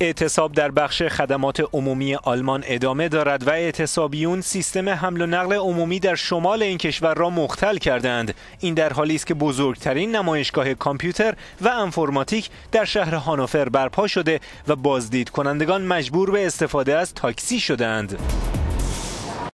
اعتصاب در بخش خدمات عمومی آلمان ادامه دارد و اعتصابیون سیستم حمل و نقل عمومی در شمال این کشور را مختل کردند این در حالی است که بزرگترین نمایشگاه کامپیوتر و انفرماتیک در شهر هانوفر برپا شده و بازدید کنندگان مجبور به استفاده از تاکسی شدند